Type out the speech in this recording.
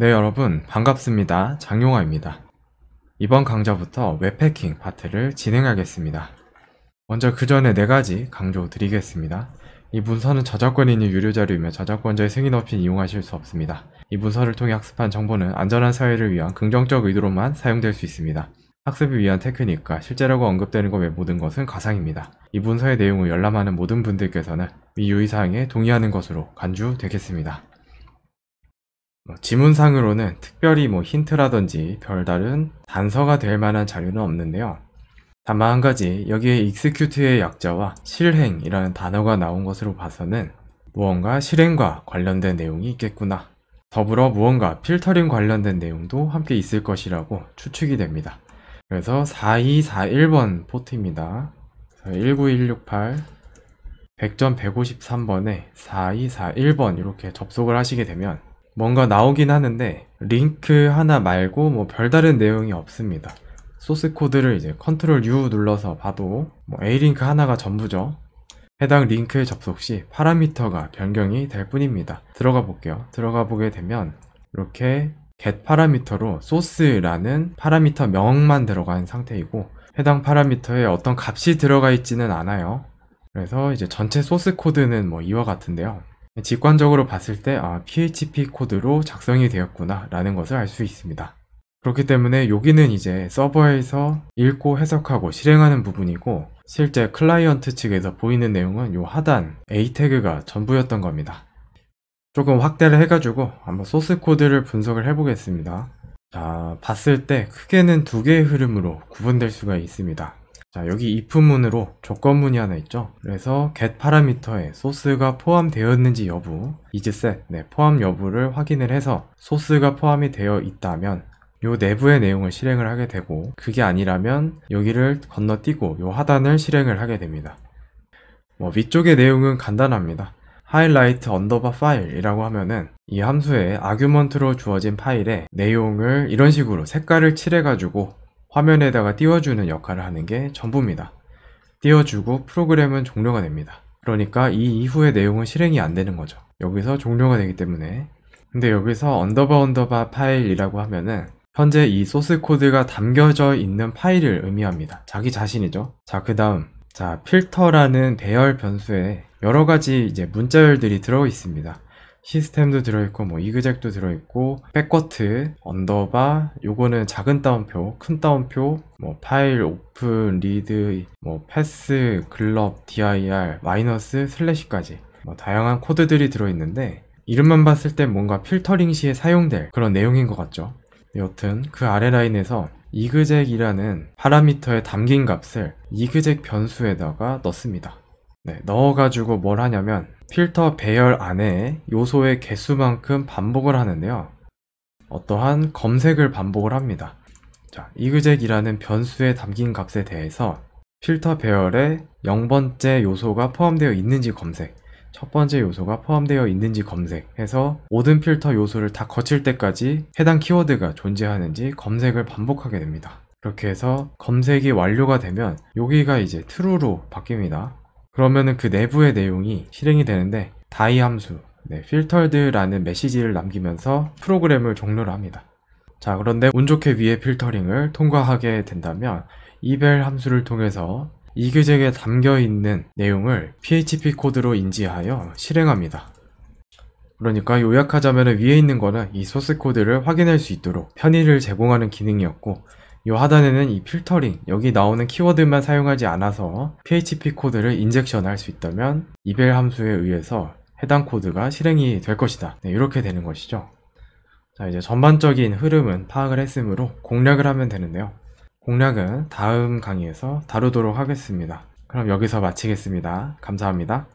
네 여러분 반갑습니다 장용화입니다 이번 강좌부터 웹패킹 파트를 진행하겠습니다 먼저 그 전에 4가지 강조 드리겠습니다 이 문서는 저작권이 있는 유료자료이며 저작권자의 승인 없이 이용하실 수 없습니다 이 문서를 통해 학습한 정보는 안전한 사회를 위한 긍정적 의도로만 사용될 수 있습니다 학습을 위한 테크닉과 실제라고 언급되는 것 외 모든 것은 가상입니다 이 문서의 내용을 열람하는 모든 분들께서는 이 유의사항에 동의하는 것으로 간주되겠습니다 어, 지문상으로는 특별히 뭐 힌트라든지 별다른 단서가 될 만한 자료는 없는데요. 다만 한 가지 여기에 execute의 약자와 실행이라는 단어가 나온 것으로 봐서는 무언가 실행과 관련된 내용이 있겠구나. 더불어 무언가 필터링 관련된 내용도 함께 있을 것이라고 추측이 됩니다. 그래서 4241번 포트입니다. 19168 100.153번에 4241번 이렇게 접속을 하시게 되면 뭔가 나오긴 하는데 링크 하나 말고 뭐 별다른 내용이 없습니다 소스 코드를 이제 컨트롤 U 눌러서 봐도 뭐 A링크 하나가 전부죠 해당 링크에 접속 시 파라미터가 변경이 될 뿐입니다 들어가 볼게요 들어가 보게 되면 이렇게 get 파라미터로 소스라는 파라미터 명만 들어간 상태이고 해당 파라미터에 어떤 값이 들어가 있지는 않아요 그래서 이제 전체 소스 코드는 뭐 이와 같은데요 직관적으로 봤을 때 아, PHP 코드로 작성이 되었구나 라는 것을 알 수 있습니다. 그렇기 때문에 여기는 이제 서버에서 읽고 해석하고 실행하는 부분이고 실제 클라이언트 측에서 보이는 내용은 이 하단 A 태그가 전부였던 겁니다. 조금 확대를 해가지고 한번 소스 코드를 분석을 해보겠습니다. 자, 봤을 때 크게는 두 개의 흐름으로 구분될 수가 있습니다. 자 여기 입후문으로 조건문이 하나 있죠 그래서 get 파라미터에 소스가 포함되었는지 여부 이제 셋 네, 포함 여부를 확인을 해서 소스가 포함이 되어 있다면 요 내부의 내용을 실행을 하게 되고 그게 아니라면 여기를 건너뛰고 요 하단을 실행을 하게 됩니다 뭐 위쪽의 내용은 간단합니다 하이라이트 언더바 파일이라고 하면은 이 함수에 아규먼트로 주어진 파일의 내용을 이런 식으로 색깔을 칠해가지고 화면에다가 띄워주는 역할을 하는 게 전부입니다. 띄워주고 프로그램은 종료가 됩니다. 그러니까 이 이후의 내용은 실행이 안 되는 거죠. 여기서 종료가 되기 때문에 근데 여기서 언더바 언더바 파일이라고 하면은 현재 이 소스 코드가 담겨져 있는 파일을 의미합니다. 자기 자신이죠. 자, 그 다음. 자, 필터라는 배열 변수에 여러 가지 이제 문자열들이 들어 있습니다. 시스템도 들어있고 뭐 이그잭도 들어있고 백쿼트, 언더바 요거는 작은 따옴표, 큰 따옴표 뭐 파일, 오픈, 리드, 뭐 패스, 글럽, dir, 마이너스, 슬래시까지 뭐 다양한 코드들이 들어있는데 이름만 봤을 때 뭔가 필터링 시에 사용될 그런 내용인 것 같죠 여튼 그 아래 라인에서 이그잭이라는 파라미터에 담긴 값을 이그잭 변수에다가 넣습니다 네, 넣어가지고 뭘 하냐면 필터 배열 안에 요소의 개수만큼 반복을 하는데요. 어떠한 검색을 반복을 합니다. 자, 이그잭이라는 변수에 담긴 값에 대해서 필터 배열에 0번째 요소가 포함되어 있는지 검색 첫 번째 요소가 포함되어 있는지 검색해서 모든 필터 요소를 다 거칠 때까지 해당 키워드가 존재하는지 검색을 반복하게 됩니다. 그렇게 해서 검색이 완료가 되면 여기가 이제 true로 바뀝니다. 그러면은 그 내부의 내용이 실행이 되는데 다이 함수 네, 필터드라는 메시지를 남기면서 프로그램을 종료를 합니다. 자 그런데 운 좋게 위에 필터링을 통과하게 된다면 이벨 함수를 통해서 이규제에 담겨있는 내용을 PHP 코드로 인지하여 실행합니다. 그러니까 요약하자면 위에 있는 거는 이 소스 코드를 확인할 수 있도록 편의를 제공하는 기능이었고 이 하단에는 이 필터링, 여기 나오는 키워드만 사용하지 않아서 PHP 코드를 인젝션할 수 있다면 이벨 함수에 의해서 해당 코드가 실행이 될 것이다. 네, 이렇게 되는 것이죠. 자, 이제 전반적인 흐름은 파악을 했으므로 공략을 하면 되는데요. 공략은 다음 강의에서 다루도록 하겠습니다. 그럼 여기서 마치겠습니다. 감사합니다.